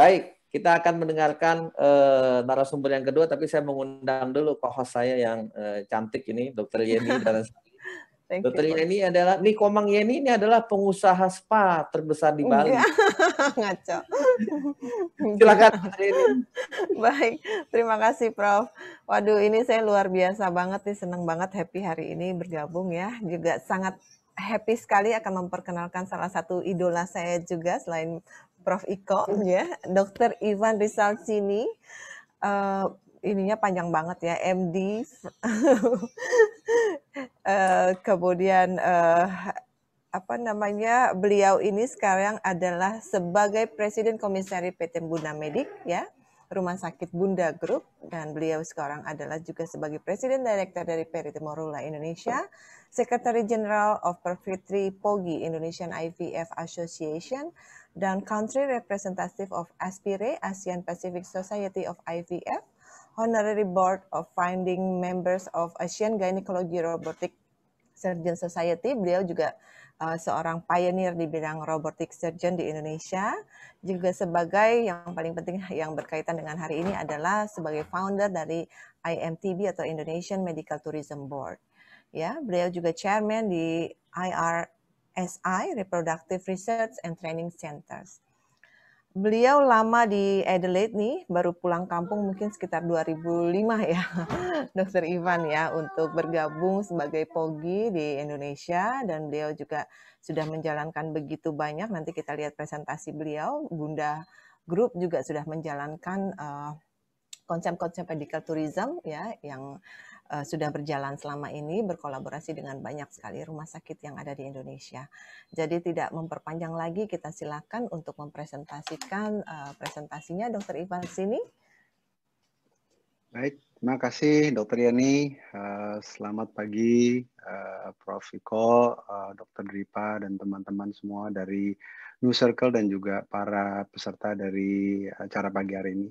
Baik, kita akan mendengarkan uh, narasumber yang kedua, tapi saya mengundang dulu kohos saya yang uh, cantik ini, Dokter Yeni dan Dokter Yeni adalah nih Komang Yeni ini adalah pengusaha spa terbesar di Bali. Ngaco. Silakan Baik, terima kasih Prof. Waduh, ini saya luar biasa banget nih, senang banget happy hari ini bergabung ya. Juga sangat happy sekali akan memperkenalkan salah satu idola saya juga selain Prof Iko ya, Dr. Ivan Rizal Sini. Uh, ininya panjang banget ya, MD. uh, eh, kemudian uh, apa namanya? Beliau ini sekarang adalah sebagai Presiden Komisari PT Bunda Medik ya. Rumah Sakit Bunda Group dan beliau sekarang adalah juga sebagai Presiden Direktur dari Peritimorula Indonesia, Secretary General of Perfitri Pogi Indonesian IVF Association, dan Country Representative of ASPIRE, Asian Pacific Society of IVF, Honorary Board of Finding Members of Asian Gynecology Robotic Surgeon Society. Beliau juga Eh, seorang pioneer di bidang robotic surgeon di Indonesia, juga sebagai yang paling penting yang berkaitan dengan hari ini adalah sebagai founder dari IMTB atau Indonesian Medical Tourism Board. Ya, beliau juga chairman di IRSI Reproductive Research and Training Centers. Beliau lama di Adelaide nih, baru pulang kampung mungkin sekitar 2005 ya, Dokter Ivan ya, untuk bergabung sebagai pogi di Indonesia dan beliau juga sudah menjalankan begitu banyak. Nanti kita lihat presentasi beliau, Bunda Group juga sudah menjalankan konsep eh, konsep-konsep medical tourism ya yang uh, sudah berjalan selama ini berkolaborasi dengan banyak sekali rumah sakit yang ada di Indonesia. Jadi tidak memperpanjang lagi, kita silakan untuk mempresentasikan uh, presentasinya Dokter Ivan sini. Baik, terima kasih Dokter Yani. Uh, selamat pagi uh, Prof Iko, uh, Dokter Dripa dan teman-teman semua dari New Circle dan juga para peserta dari acara pagi hari ini.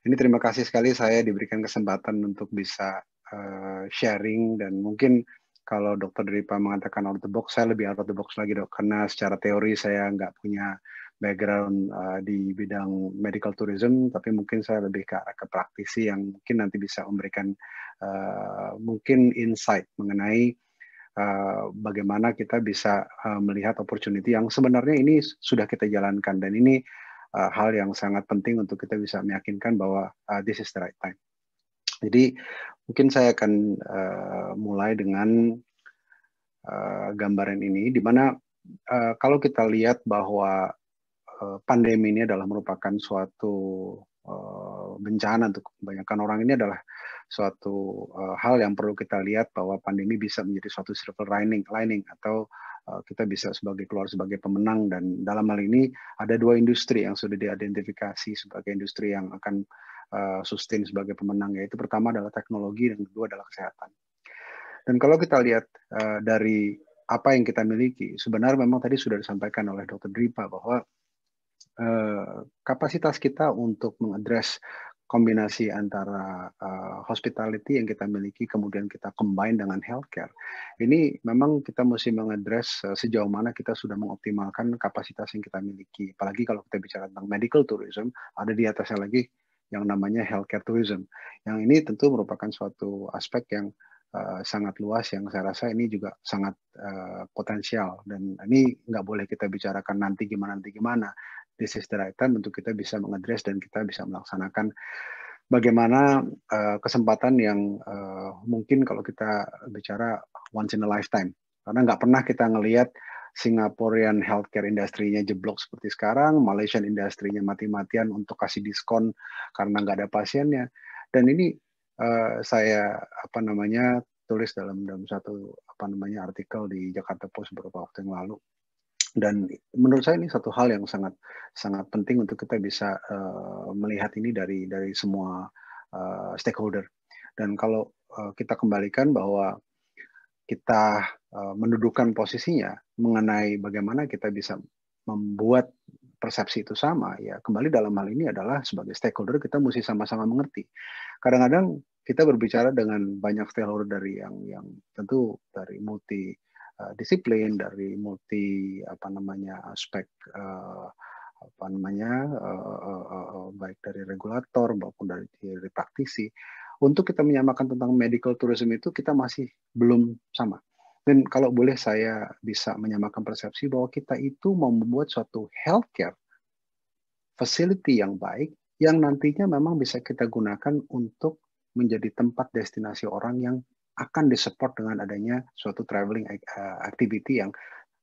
Ini terima kasih sekali saya diberikan kesempatan untuk bisa uh, sharing dan mungkin kalau Dokter Dripa mengatakan out the box, saya lebih out the box lagi dok, karena secara teori saya nggak punya background uh, di bidang medical tourism, tapi mungkin saya lebih ke arah ke praktisi yang mungkin nanti bisa memberikan uh, mungkin insight mengenai uh, bagaimana kita bisa uh, melihat opportunity yang sebenarnya ini sudah kita jalankan dan ini uh, hal yang sangat penting untuk kita bisa meyakinkan bahwa uh, this is the right time. Jadi mungkin saya akan uh, mulai dengan uh, gambaran ini, di mana uh, kalau kita lihat bahwa uh, pandemi ini adalah merupakan suatu uh, bencana untuk kebanyakan orang ini adalah suatu uh, hal yang perlu kita lihat bahwa pandemi bisa menjadi suatu silver lining, lining atau kita bisa sebagai keluar sebagai pemenang dan dalam hal ini ada dua industri yang sudah diidentifikasi sebagai industri yang akan Eh, sustain sebagai pemenang yaitu pertama adalah teknologi dan kedua adalah kesehatan. Dan kalau kita lihat uh, dari apa yang kita miliki, sebenarnya memang tadi sudah disampaikan oleh Dr. Dripa bahwa uh, kapasitas kita untuk mengadres kombinasi antara uh, hospitality yang kita miliki kemudian kita combine dengan healthcare. Ini memang kita mesti mengadres uh, sejauh mana kita sudah mengoptimalkan kapasitas yang kita miliki. Apalagi kalau kita bicara tentang medical tourism, ada di atasnya lagi yang namanya healthcare tourism. Yang ini tentu merupakan suatu aspek yang uh, sangat luas yang saya rasa ini juga sangat uh, potensial dan ini nggak boleh kita bicarakan nanti gimana nanti gimana. This is the right time untuk kita bisa mengadres dan kita bisa melaksanakan bagaimana uh, kesempatan yang uh, mungkin kalau kita bicara once in a lifetime karena nggak pernah kita ngelihat Singaporean healthcare industrinya jeblok seperti sekarang, Malaysian industrinya mati-matian untuk kasih diskon karena nggak ada pasiennya. Dan ini uh, saya apa namanya tulis dalam dalam satu apa namanya artikel di Jakarta Post beberapa waktu yang lalu. Dan menurut saya ini satu hal yang sangat sangat penting untuk kita bisa uh, melihat ini dari dari semua uh, stakeholder. Dan kalau uh, kita kembalikan bahwa kita uh, mendudukan posisinya mengenai bagaimana kita bisa membuat persepsi itu sama ya kembali dalam hal ini adalah sebagai stakeholder kita mesti sama-sama mengerti kadang-kadang kita berbicara dengan banyak stakeholder dari yang yang tentu dari multi eh, disiplin dari multi apa namanya aspek eh, apa namanya eh, baik dari regulator maupun dari, dari praktisi untuk kita menyamakan tentang medical tourism itu kita masih belum sama dan kalau boleh saya bisa menyamakan persepsi bahwa kita itu mau membuat suatu healthcare facility yang baik yang nantinya memang bisa kita gunakan untuk menjadi tempat destinasi orang yang akan disupport dengan adanya suatu traveling eh, activity yang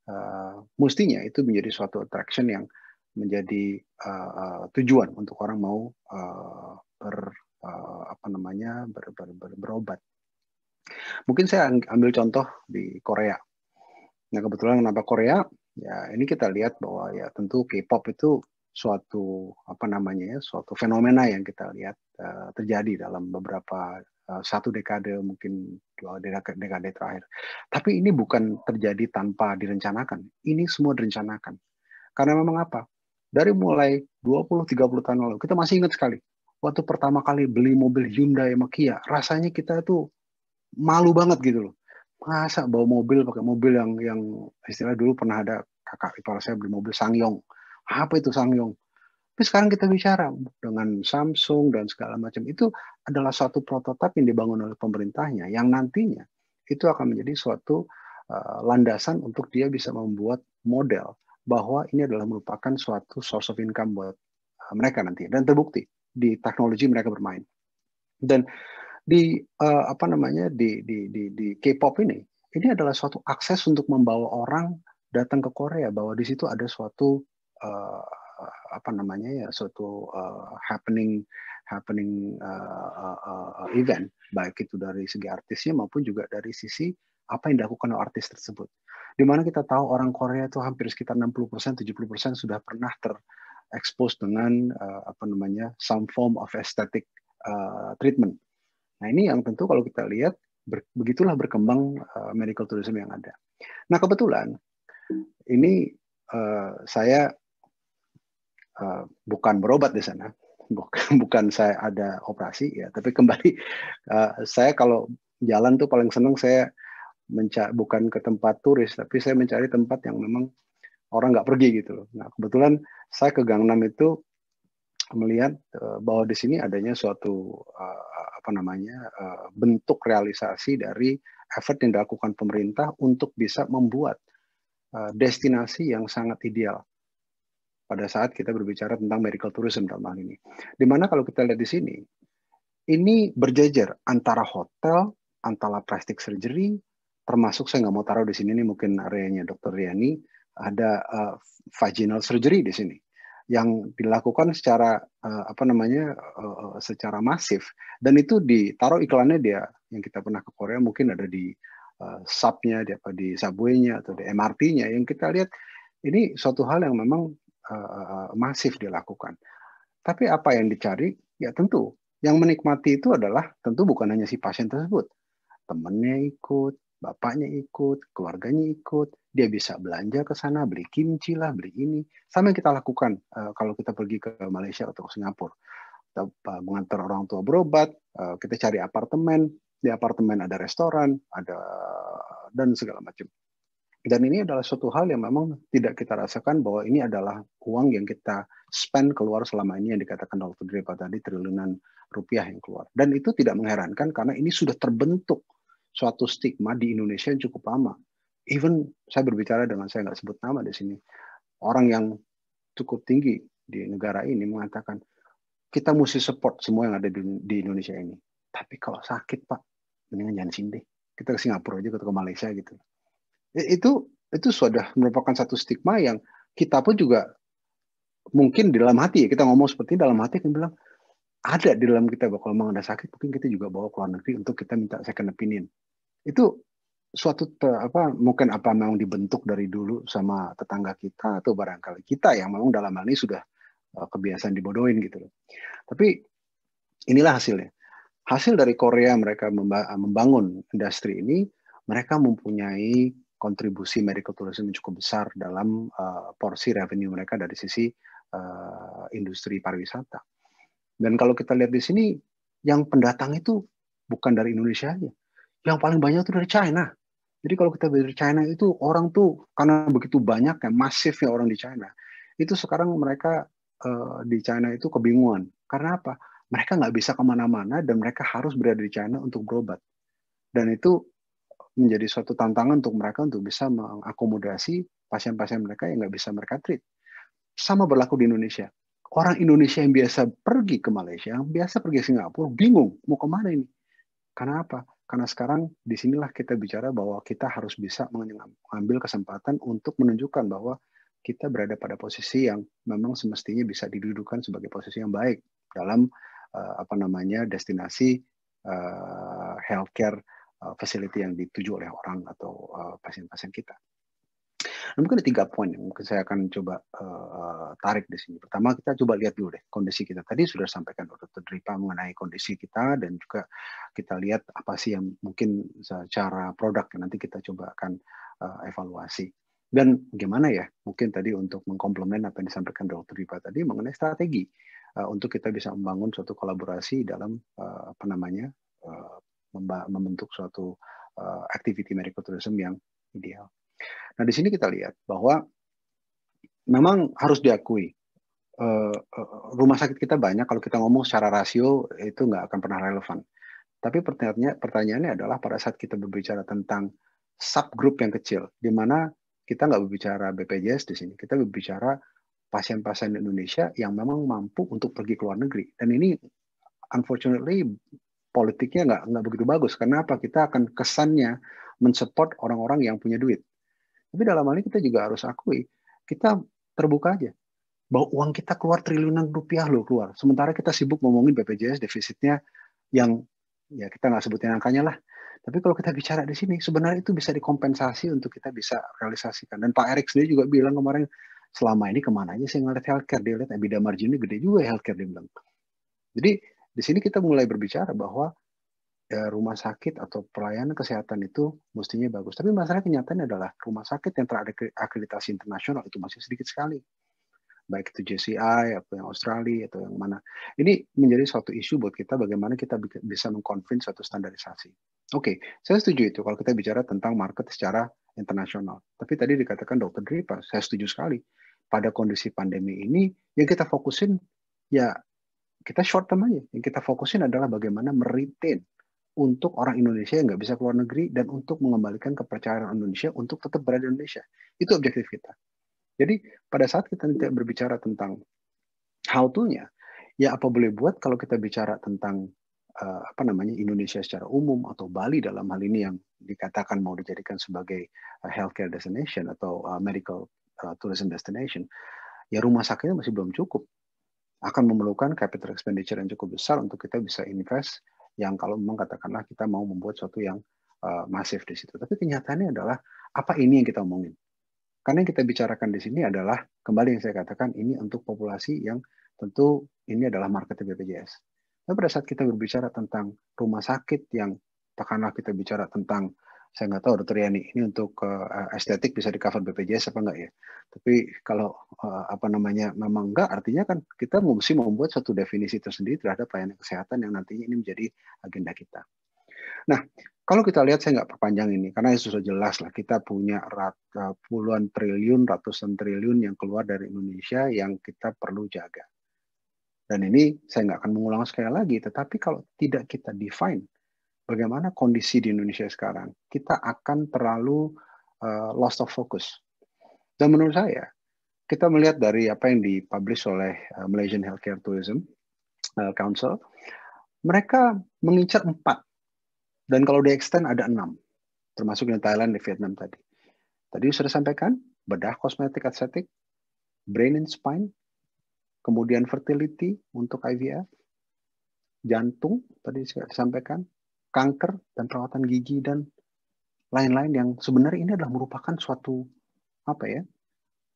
uh, mestinya itu menjadi suatu attraction yang menjadi uh, tujuan untuk orang mau uh, ber uh, apa namanya ber, ber, ber, berobat Mungkin saya ambil contoh di Korea. Nah kebetulan kenapa Korea? Ya ini kita lihat bahwa ya tentu K-pop itu suatu apa namanya ya suatu fenomena yang kita lihat uh, terjadi dalam beberapa uh, satu dekade mungkin dua dekade, dekade terakhir. Tapi ini bukan terjadi tanpa direncanakan. Ini semua direncanakan. Karena memang apa? Dari mulai 20-30 tahun lalu, kita masih ingat sekali. Waktu pertama kali beli mobil Hyundai Makia, rasanya kita tuh malu banget gitu loh masa bawa mobil pakai mobil yang yang istilah dulu pernah ada kakak ipar saya beli mobil Sangyong apa itu Sangyong tapi sekarang kita bicara dengan Samsung dan segala macam itu adalah suatu prototipe yang dibangun oleh pemerintahnya yang nantinya itu akan menjadi suatu uh, landasan untuk dia bisa membuat model bahwa ini adalah merupakan suatu source of income buat eh, mereka nanti dan terbukti di teknologi mereka bermain. Dan di uh, apa namanya di di di, di K-pop ini ini adalah suatu akses untuk membawa orang datang ke Korea bahwa di situ ada suatu uh, apa namanya ya suatu uh, happening happening uh, uh, event baik itu dari segi artisnya maupun juga dari sisi apa yang dilakukan oleh artis tersebut. di mana kita tahu orang Korea itu hampir sekitar 60% 70% sudah pernah terekspos dengan uh, apa namanya some form of aesthetic uh, treatment Nah ini yang tentu kalau kita lihat ber, begitulah berkembang uh, medical tourism yang ada. Nah kebetulan ini uh, saya uh, bukan berobat di sana, bukan bukan saya ada operasi ya, tapi kembali uh, saya kalau jalan tuh paling seneng saya mencari bukan ke tempat turis, tapi saya mencari tempat yang memang orang nggak pergi gitu Nah kebetulan saya ke Gangnam itu melihat eh, bahwa di sini adanya suatu eh, apa namanya eh, bentuk realisasi dari effort yang dilakukan pemerintah untuk bisa membuat destinasi yang sangat ideal pada saat kita berbicara tentang medical tourism dalam hal ini. Dimana kalau kita lihat di sini, ini berjejer antara hotel, antara plastik surgery, termasuk saya nggak mau taruh di sini ini mungkin areanya Dr. Riani, ada uh, vaginal surgery di sini yang dilakukan secara uh, apa namanya uh, secara masif dan itu ditaruh iklannya dia yang kita pernah ke Korea mungkin ada di uh, subnya di apa di subway atau di MRT-nya yang kita lihat ini suatu hal yang memang uh, masif dilakukan. Tapi apa yang dicari? Ya tentu yang menikmati itu adalah tentu bukan hanya si pasien tersebut, temennya ikut, bapaknya ikut, keluarganya ikut, dia bisa belanja ke sana, beli kimchi lah, beli ini. Sama yang kita lakukan uh, kalau kita pergi ke Malaysia atau ke Singapura. Kita uh, mengantar orang tua berobat, uh, kita cari apartemen, di apartemen ada restoran, ada dan segala macam. Dan ini adalah suatu hal yang memang tidak kita rasakan bahwa ini adalah uang yang kita spend keluar selama ini yang dikatakan Dr. Dripa tadi triliunan rupiah yang keluar. Dan itu tidak mengherankan karena ini sudah terbentuk suatu stigma di Indonesia yang cukup lama. Even saya berbicara dengan saya nggak sebut nama di sini, orang yang cukup tinggi di negara ini mengatakan kita mesti support semua yang ada di, di Indonesia ini. Tapi kalau sakit pak, mendingan jangan sini Kita ke Singapura aja, kita ke Malaysia gitu. Itu itu sudah merupakan satu stigma yang kita pun juga mungkin di dalam hati ya kita ngomong seperti ini, dalam hati kan bilang ada di dalam kita bahwa kalau memang ada sakit mungkin kita juga bawa ke luar negeri untuk kita minta second opinion itu suatu apa mungkin apa memang dibentuk dari dulu sama tetangga kita atau barangkali kita yang memang dalam hal ini sudah eh, kebiasaan dibodohin gitu loh. Tapi inilah hasilnya. Hasil dari Korea mereka membangun industri ini, mereka mempunyai kontribusi medical tourism yang cukup besar dalam uh, porsi revenue mereka dari sisi uh, industri pariwisata. Dan kalau kita lihat di sini, yang pendatang itu bukan dari Indonesia aja, yang paling banyak itu dari China. Jadi kalau kita dari China itu orang tuh karena begitu banyak ya masifnya orang di China, itu sekarang mereka uh, di China itu kebingungan. Karena apa? Mereka nggak bisa kemana-mana dan mereka harus berada di China untuk berobat. Dan itu menjadi suatu tantangan untuk mereka untuk bisa mengakomodasi pasien-pasien mereka yang nggak bisa mereka treat. Sama berlaku di Indonesia. Orang Indonesia yang biasa pergi ke Malaysia, yang biasa pergi ke Singapura, bingung mau kemana ini. Karena apa? Karena sekarang disinilah kita bicara bahwa kita harus bisa mengambil kesempatan untuk menunjukkan bahwa kita berada pada posisi yang memang semestinya bisa didudukan sebagai posisi yang baik dalam uh, apa namanya destinasi uh, healthcare uh, facility yang dituju oleh orang atau pasien-pasien uh, pasien -pasien kita. Nah, mungkin ada tiga poin yang mungkin saya akan coba uh, tarik di sini. Pertama kita coba lihat dulu deh kondisi kita. Tadi sudah sampaikan Dr. Dripa mengenai kondisi kita dan juga kita lihat apa sih yang mungkin secara produk nanti kita coba akan uh, evaluasi. Dan gimana ya mungkin tadi untuk mengkomplement apa yang disampaikan Dr. Dripa tadi mengenai strategi uh, untuk kita bisa membangun suatu kolaborasi dalam uh, apa namanya uh, membentuk suatu uh, activity tourism yang ideal. Nah, di sini kita lihat bahwa memang harus diakui eh, eh, rumah sakit kita banyak kalau kita ngomong secara rasio itu nggak akan pernah relevan. Tapi pertanyaannya, pertanyaannya adalah pada saat kita berbicara tentang subgroup yang kecil, di mana kita nggak berbicara BPJS di sini, kita berbicara pasien-pasien Indonesia yang memang mampu untuk pergi ke luar negeri. Dan ini unfortunately politiknya nggak nggak begitu bagus. kenapa Kita akan kesannya mensupport orang-orang yang punya duit. Tapi dalam hal ini kita juga harus akui, kita terbuka aja bahwa uang kita keluar triliunan rupiah loh keluar. Sementara kita sibuk ngomongin BPJS defisitnya yang ya kita nggak sebutin angkanya lah. Tapi kalau kita bicara di sini, sebenarnya itu bisa dikompensasi untuk kita bisa realisasikan. Dan Pak Erick sendiri juga bilang kemarin, selama ini kemana aja sih ngeliat healthcare? Dia lihat EBITDA marginnya gede juga ya healthcare, dia bilang. Jadi di sini kita mulai berbicara bahwa ya, rumah sakit atau pelayanan kesehatan itu mestinya bagus. Tapi masalah kenyataannya adalah rumah sakit yang akreditasi internasional itu masih sedikit sekali. Baik itu JCI atau yang Australia atau yang mana. Ini menjadi suatu isu buat kita bagaimana kita bisa mengconvince suatu standarisasi. Oke, okay, saya setuju itu kalau kita bicara tentang market secara internasional. Tapi tadi dikatakan Dr. Dripa, saya setuju sekali. Pada kondisi pandemi ini, yang kita fokusin ya kita short term aja. Yang kita fokusin adalah bagaimana meretain untuk orang Indonesia yang nggak bisa keluar negeri dan untuk mengembalikan kepercayaan Indonesia untuk tetap berada di Indonesia. Itu objektif kita. Jadi pada saat kita tidak berbicara tentang how to-nya, ya apa boleh buat kalau kita bicara tentang uh, apa namanya Indonesia secara umum atau Bali dalam hal ini yang dikatakan mau dijadikan sebagai eh, healthcare destination atau uh, medical uh, tourism destination, ya rumah sakitnya masih belum cukup. Akan memerlukan capital expenditure yang cukup besar untuk kita bisa invest yang kalau memang katakanlah kita mau membuat sesuatu yang uh, masif di situ. Tapi kenyataannya adalah apa ini yang kita omongin? Karena yang kita bicarakan di sini adalah kembali yang saya katakan ini untuk populasi yang tentu ini adalah market BPJS. Tapi pada saat kita berbicara tentang rumah sakit yang katakanlah kita bicara tentang saya nggak tahu dokter Yani ini untuk uh, estetik bisa di cover BPJS apa enggak ya. Tapi kalau uh, apa namanya memang enggak artinya kan kita mesti membuat satu definisi tersendiri terhadap pelayanan kesehatan yang nantinya ini menjadi agenda kita. Nah, kalau kita lihat saya nggak perpanjang ini karena ya sudah jelas lah kita punya rat, puluhan triliun, ratusan triliun yang keluar dari Indonesia yang kita perlu jaga. Dan ini saya nggak akan mengulang sekali lagi, tetapi kalau tidak kita define bagaimana kondisi di Indonesia sekarang, kita akan terlalu uh, lost of focus. Dan menurut saya, kita melihat dari apa yang dipublish oleh uh, Malaysian Healthcare Tourism uh, Council, mereka mengincar empat dan kalau di extend ada enam, termasuk di Thailand, di Vietnam tadi. Tadi sudah sampaikan, bedah kosmetik estetik, brain and spine, kemudian fertility untuk IVF, jantung tadi sampaikan kanker dan perawatan gigi dan lain-lain yang sebenarnya ini adalah merupakan suatu apa ya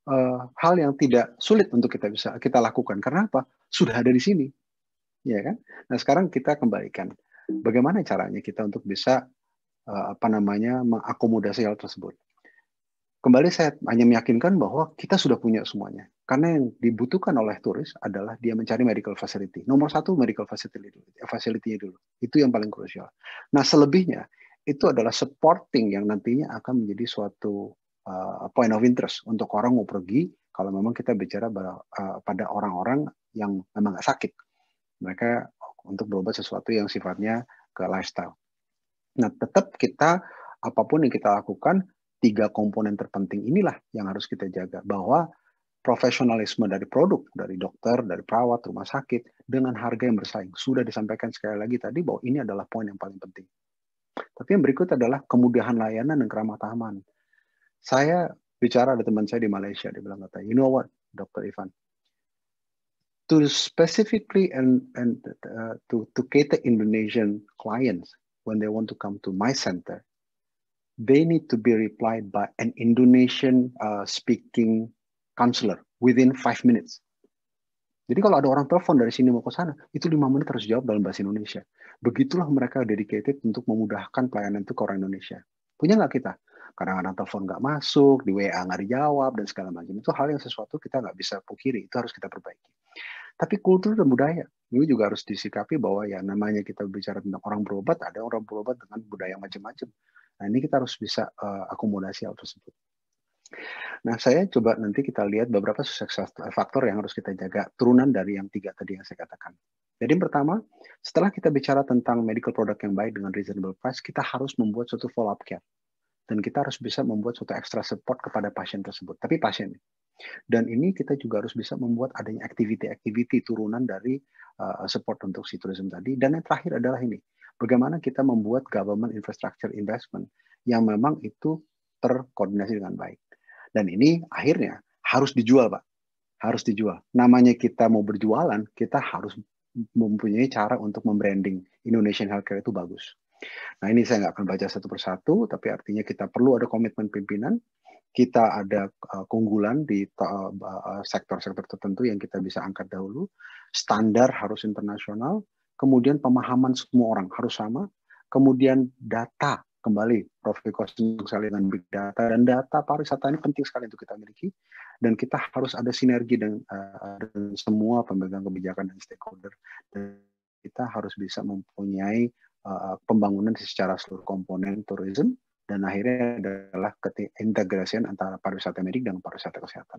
uh, hal yang tidak sulit untuk kita bisa kita lakukan karena apa sudah ada di sini ya kan nah sekarang kita kembalikan bagaimana caranya kita untuk bisa uh, apa namanya mengakomodasi hal tersebut kembali saya hanya meyakinkan bahwa kita sudah punya semuanya karena yang dibutuhkan oleh turis adalah dia mencari medical facility. Nomor satu medical facility dulu, eh, facility dulu. Itu yang paling krusial. Nah selebihnya itu adalah supporting yang nantinya akan menjadi suatu uh, point of interest untuk orang mau pergi kalau memang kita bicara pada, uh, eh, pada orang-orang yang memang nggak sakit. Mereka untuk berobat sesuatu yang sifatnya ke lifestyle. Nah tetap kita apapun yang kita lakukan tiga komponen terpenting inilah yang harus kita jaga bahwa profesionalisme dari produk, dari dokter, dari perawat, rumah sakit, dengan harga yang bersaing. Sudah disampaikan sekali lagi tadi bahwa ini adalah poin yang paling penting. Tapi yang berikut adalah kemudahan layanan dan keramah tamahan. Saya bicara ada teman saya di Malaysia, dia bilang kata, you know what, Dr. Ivan, to specifically and, and uh, to, to cater Indonesian clients when they want to come to my center, they need to be replied by an Indonesian uh, speaking counselor within five minutes. Jadi kalau ada orang telepon dari sini mau ke sana, itu lima menit harus jawab dalam bahasa Indonesia. Begitulah mereka dedicated untuk memudahkan pelayanan itu ke orang Indonesia. Punya nggak kita? Kadang-kadang telepon nggak masuk, di WA nggak dijawab, dan segala macam. Itu hal yang sesuatu kita nggak bisa pukiri. itu harus kita perbaiki. Tapi kultur dan budaya, ini juga harus disikapi bahwa ya namanya kita bicara tentang orang berobat, ada orang berobat dengan budaya macam-macam. Nah ini kita harus bisa uh, akomodasi hal tersebut. Nah, saya coba nanti kita lihat beberapa faktor yang harus kita jaga, turunan dari yang tiga tadi yang saya katakan. Jadi pertama, setelah kita bicara tentang medical product yang baik dengan reasonable price, kita harus membuat suatu follow up care. Dan kita harus bisa membuat suatu extra support kepada pasien tersebut. Tapi pasien. Dan ini kita juga harus bisa membuat adanya activity-activity turunan dari eh, support untuk si tourism tadi. Dan yang terakhir adalah ini, bagaimana kita membuat government infrastructure investment yang memang itu terkoordinasi dengan baik. Dan ini akhirnya harus dijual, Pak. Harus dijual. Namanya kita mau berjualan, kita harus mempunyai cara untuk membranding Indonesian healthcare itu bagus. Nah ini saya nggak akan baca satu persatu, tapi artinya kita perlu ada komitmen pimpinan, kita ada eh, keunggulan di eh, sektor-sektor tertentu yang kita bisa angkat dahulu, standar harus internasional, kemudian pemahaman semua orang harus sama, kemudian data kembali Prof. Eko dengan big data dan data pariwisata ini penting sekali untuk kita miliki dan kita harus ada sinergi dengan, uh, dengan semua pemegang kebijakan dan stakeholder dan kita harus bisa mempunyai uh, pembangunan secara seluruh komponen tourism dan akhirnya adalah integrasi antara pariwisata medik dan pariwisata kesehatan.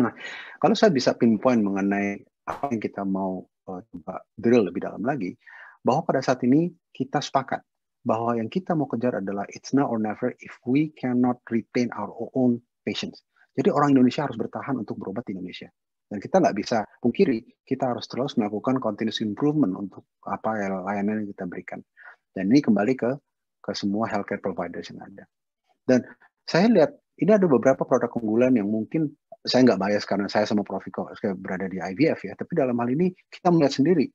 Nah, kalau saya bisa pinpoint mengenai apa yang kita mau uh, coba drill lebih dalam lagi, bahwa pada saat ini kita sepakat bahwa yang kita mau kejar adalah it's now or never if we cannot retain our own patients. Jadi orang Indonesia harus bertahan untuk berobat di Indonesia. Dan kita nggak bisa pungkiri, kita harus terus melakukan continuous improvement untuk apa ya, layanan yang kita berikan. Dan ini kembali ke ke semua healthcare providers yang ada. Dan saya lihat ini ada beberapa produk keunggulan yang mungkin saya nggak bayar karena saya sama Profiko berada di IVF ya, tapi dalam hal ini kita melihat sendiri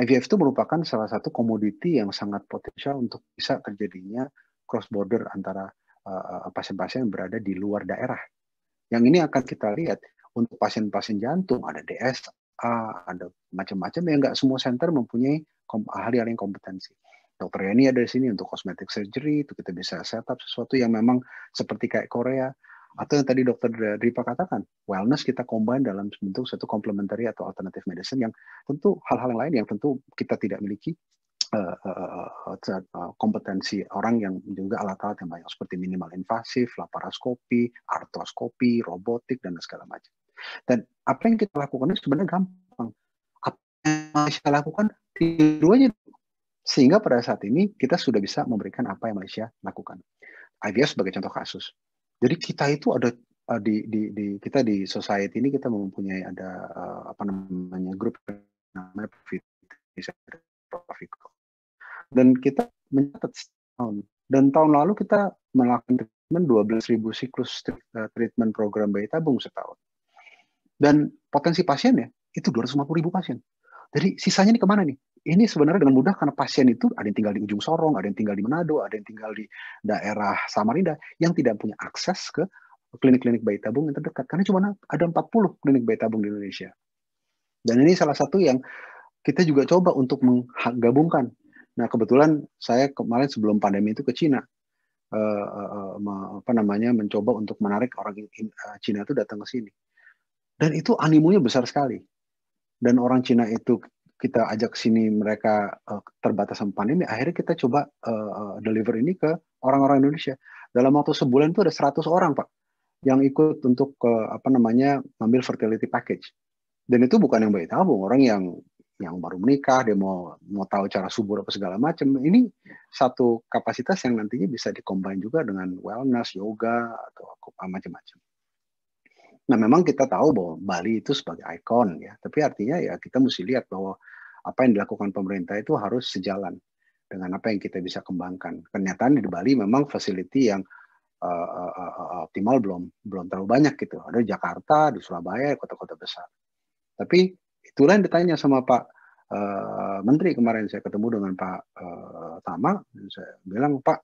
IVF itu merupakan salah satu komoditi yang sangat potensial untuk bisa terjadinya cross border antara eh, eh, pasien-pasien uh, yang berada di luar daerah. Yang ini akan kita lihat untuk pasien-pasien jantung ada DSA, ada macam-macam yang nggak semua center mempunyai ahli-ahli yang kompetensi. Dokter ini ada di sini untuk kosmetik surgery itu kita bisa setup sesuatu yang memang seperti kayak Korea atau yang tadi dokter Dripa katakan, wellness kita combine dalam bentuk satu complementary atau alternative medicine yang tentu hal-hal yang lain yang tentu kita tidak miliki Uh, uh, uh, kompetensi orang yang juga alat-alat yang banyak seperti minimal invasif, laparoskopi, artroskopi, robotik dan segala macam. Dan apa yang kita lakukan itu sebenarnya gampang. Apa yang Malaysia lakukan tiru aja sehingga pada saat ini kita sudah bisa memberikan apa yang Malaysia lakukan. IVF sebagai contoh kasus. Jadi kita itu ada eh, di, di, di kita di society ini kita mempunyai ada uh, apa namanya grup namanya Dan kita mencatat tahun dan tahun lalu kita melakukan treatment 12.000 siklus eh, treatment program bayi tabung setahun. Dan potensi pasien ya itu 250.000 pasien. Jadi sisanya ini kemana nih? ini sebenarnya dengan mudah karena pasien itu ada yang tinggal di ujung Sorong, ada yang tinggal di Manado, ada yang tinggal di daerah Samarinda yang tidak punya akses ke klinik-klinik bayi tabung yang terdekat. Karena cuma ada 40 klinik bayi tabung di Indonesia. Dan ini salah satu yang kita juga coba untuk menggabungkan. Nah, kebetulan saya kemarin sebelum pandemi itu ke Cina. Eh, eh, eh, apa namanya mencoba untuk menarik orang Cina itu datang ke sini dan itu animonya besar sekali dan orang Cina itu kita ajak sini mereka uh, eh, sama pandemi, akhirnya kita coba uh, deliver ini ke orang-orang Indonesia. Dalam waktu sebulan itu ada 100 orang, Pak, yang ikut untuk uh, apa namanya ngambil fertility package. Dan itu bukan yang baik tabung, orang yang yang baru menikah, dia mau mau tahu cara subur apa segala macam. Ini satu kapasitas yang nantinya bisa dikombin juga dengan wellness, yoga atau macam-macam. Nah, memang kita tahu bahwa Bali itu sebagai ikon ya, tapi artinya ya kita mesti lihat bahwa apa yang dilakukan pemerintah itu harus sejalan dengan apa yang kita bisa kembangkan. Kenyataan di Bali memang fasiliti yang uh, uh, optimal belum belum terlalu banyak gitu. Ada di Jakarta, di Surabaya, kota-kota besar. Tapi itulah yang ditanya sama Pak uh, Menteri kemarin saya ketemu dengan Pak uh, Tama, saya bilang Pak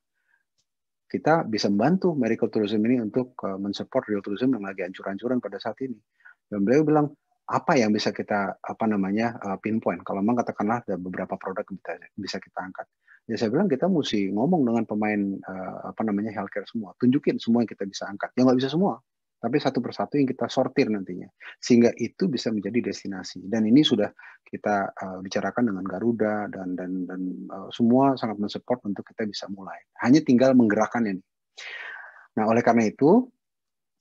kita bisa membantu medical tourism ini untuk mensupport real tourism yang lagi hancur-hancuran pada saat ini. Dan beliau bilang apa yang bisa kita apa namanya uh, pinpoint kalau memang katakanlah ada beberapa produk kita, bisa kita angkat ya saya bilang kita mesti ngomong dengan pemain uh, apa namanya healthcare semua tunjukin semua yang kita bisa angkat yang nggak bisa semua tapi satu persatu yang kita sortir nantinya sehingga itu bisa menjadi destinasi dan ini sudah kita uh, bicarakan dengan Garuda dan dan dan uh, semua sangat mensupport untuk kita bisa mulai hanya tinggal menggerakkan ini nah oleh karena itu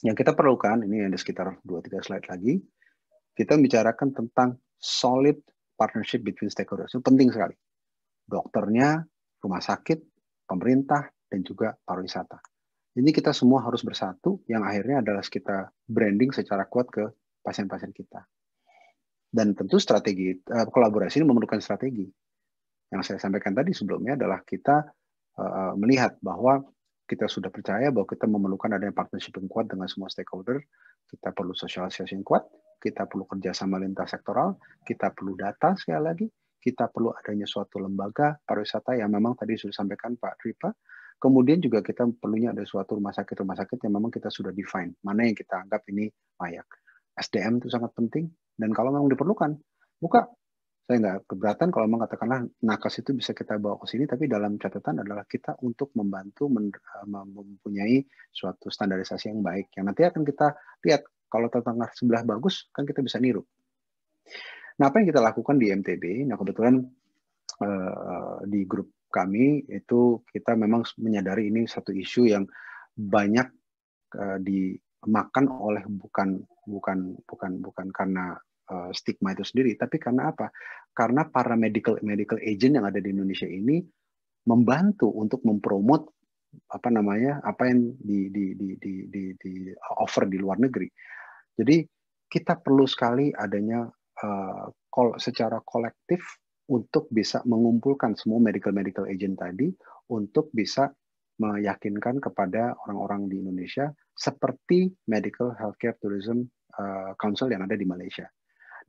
yang kita perlukan ini ada sekitar 2 tiga slide lagi kita membicarakan tentang solid partnership between stakeholders. Itu penting sekali. Dokternya, rumah sakit, pemerintah, dan juga pariwisata. Ini kita semua harus bersatu yang akhirnya adalah kita branding secara kuat ke pasien-pasien kita. Dan tentu strategi eh, kolaborasi ini memerlukan strategi. Yang saya sampaikan tadi sebelumnya adalah kita eh, eh, melihat bahwa kita sudah percaya bahwa kita memerlukan adanya partnership yang kuat dengan semua stakeholder, kita perlu sosialisasi yang kuat, kita perlu kerjasama lintas sektoral, kita perlu data sekali lagi, kita perlu adanya suatu lembaga pariwisata yang memang tadi sudah sampaikan Pak Tripa. Kemudian juga kita perlunya ada suatu rumah sakit-rumah sakit yang memang kita sudah define, mana yang kita anggap ini layak. SDM itu sangat penting, dan kalau memang diperlukan, buka. Saya nggak keberatan kalau memang katakanlah nakas itu bisa kita bawa ke sini, tapi dalam catatan adalah kita untuk membantu eh, mempunyai suatu standarisasi yang baik, yang nanti akan kita lihat kalau tetangga sebelah bagus, kan kita bisa niru. Nah, apa yang kita lakukan di MTB? Nah, kebetulan uh, di grup kami itu kita memang menyadari ini satu isu yang banyak uh, dimakan oleh bukan bukan bukan bukan karena uh, stigma itu sendiri, tapi karena apa? Karena para medical medical agent yang ada di Indonesia ini membantu untuk mempromot apa namanya apa yang di, di, di, di, di, di offer di luar negeri jadi kita perlu sekali adanya uh, secara kolektif untuk bisa mengumpulkan semua medical medical agent tadi untuk bisa meyakinkan kepada orang-orang di Indonesia seperti Medical Healthcare Tourism eh, Council yang ada di Malaysia.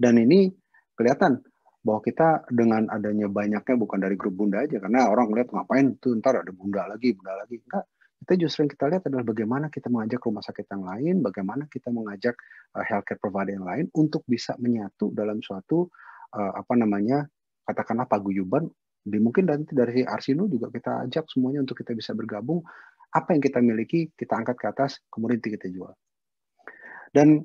Dan ini kelihatan bahwa kita dengan adanya banyaknya bukan dari grup bunda aja karena orang melihat ngapain tuh ntar ada bunda lagi bunda lagi enggak itu justru yang kita lihat adalah bagaimana kita mengajak rumah sakit yang lain, bagaimana kita mengajak uh, healthcare provider yang lain untuk bisa menyatu dalam suatu uh, apa namanya katakanlah paguyuban. Di, mungkin nanti dari Arsino juga kita ajak semuanya untuk kita bisa bergabung. Apa yang kita miliki kita angkat ke atas, kemudian kita jual. Dan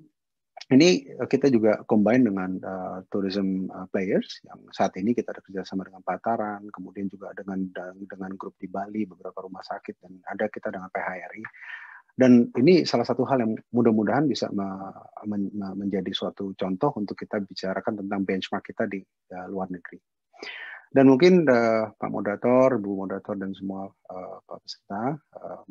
ini eh, kita juga combine dengan uh, tourism eh, players yang saat ini kita ada kerjasama dengan Pataran, kemudian juga dengan dengan grup di Bali, beberapa rumah sakit dan ada kita dengan PHRI. Dan ini salah satu hal yang mudah-mudahan bisa me, men, me, menjadi suatu contoh untuk kita bicarakan tentang benchmark kita di uh, luar negeri. Dan mungkin uh, Pak Moderator, Bu Moderator dan semua uh, Pak peserta uh,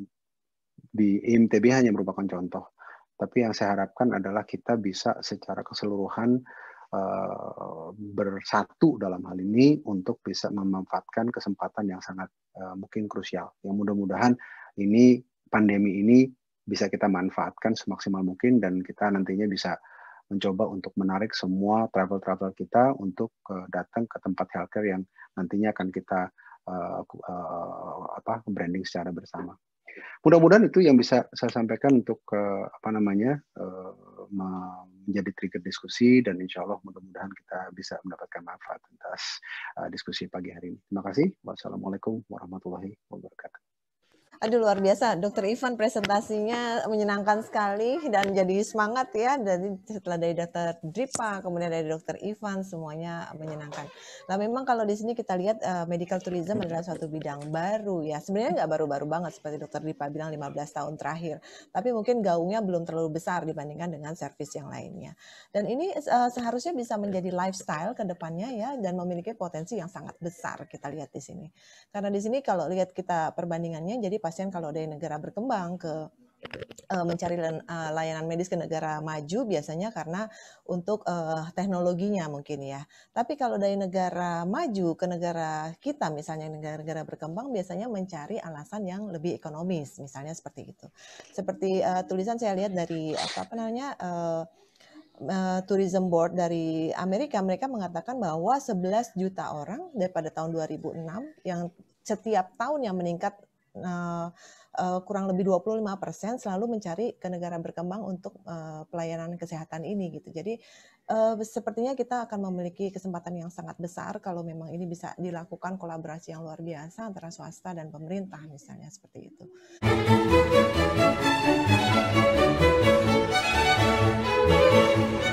di IMTB hanya merupakan contoh tapi yang saya harapkan adalah kita bisa secara keseluruhan eh, bersatu dalam hal ini untuk bisa memanfaatkan kesempatan yang sangat eh, mungkin krusial. Yang mudah-mudahan ini pandemi ini bisa kita manfaatkan semaksimal mungkin dan kita nantinya bisa mencoba untuk menarik semua travel-travel kita untuk eh, datang ke tempat healthcare yang nantinya akan kita uh, uh, apa branding secara bersama. Mudah-mudahan itu yang bisa saya sampaikan untuk uh, apa namanya eh, menjadi trigger diskusi dan insya Allah mudah-mudahan kita bisa mendapatkan manfaat atas eh, diskusi pagi hari ini. Terima kasih. Wassalamualaikum warahmatullahi wabarakatuh. Aduh luar biasa, Dokter Ivan presentasinya menyenangkan sekali dan jadi semangat ya. Jadi setelah dari Dokter Dripa, kemudian dari Dokter Ivan, semuanya menyenangkan. Nah memang kalau di sini kita lihat uh, medical tourism adalah suatu bidang baru ya. Sebenarnya nggak baru-baru banget seperti Dokter Dripa bilang 15 tahun terakhir. Tapi mungkin gaungnya belum terlalu besar dibandingkan dengan servis yang lainnya. Dan ini uh, seharusnya bisa menjadi lifestyle ke depannya ya dan memiliki potensi yang sangat besar kita lihat di sini. Karena di sini kalau lihat kita perbandingannya jadi pas pasien kalau dari negara berkembang ke eh, mencari eh, layanan medis ke negara maju biasanya karena untuk eh, teknologinya mungkin ya. Tapi kalau dari negara maju ke negara kita misalnya negara-negara berkembang biasanya mencari alasan yang lebih ekonomis misalnya seperti itu. Seperti tulisan saya lihat dari apa, apa namanya uh, Tourism Board dari Amerika mereka mengatakan bahwa 11 juta orang daripada tahun 2006 yang setiap tahun yang meningkat Eh, eh, kurang lebih 25% selalu mencari ke negara berkembang untuk eh, pelayanan kesehatan ini gitu. Jadi sepertinya kita akan memiliki kesempatan yang sangat besar kalau memang ini bisa dilakukan kolaborasi yang luar biasa antara swasta dan pemerintah misalnya seperti itu.